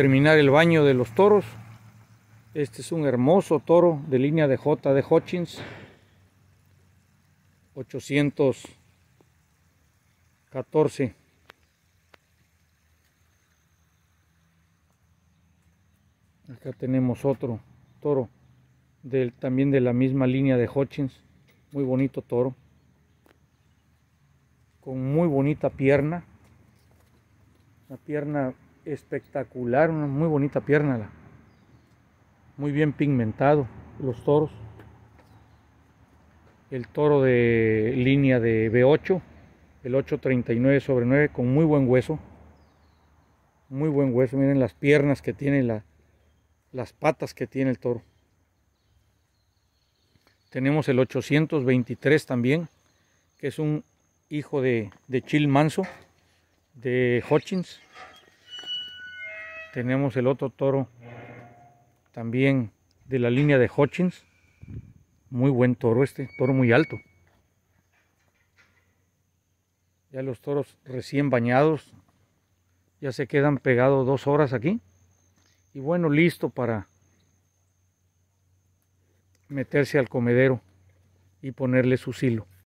terminar el baño de los toros. Este es un hermoso toro de línea de J de Hutchins. 814. Acá tenemos otro toro del, también de la misma línea de Hutchins. Muy bonito toro. Con muy bonita pierna. La pierna espectacular, una muy bonita pierna, muy bien pigmentado los toros. El toro de línea de B8, el 839 sobre 9 con muy buen hueso. Muy buen hueso, miren las piernas que tiene, la, las patas que tiene el toro. Tenemos el 823 también, que es un hijo de, de Chill Manso, de Hutchins. Tenemos el otro toro también de la línea de Hutchins. Muy buen toro este, toro muy alto. Ya los toros recién bañados ya se quedan pegados dos horas aquí. Y bueno, listo para meterse al comedero y ponerle su silo.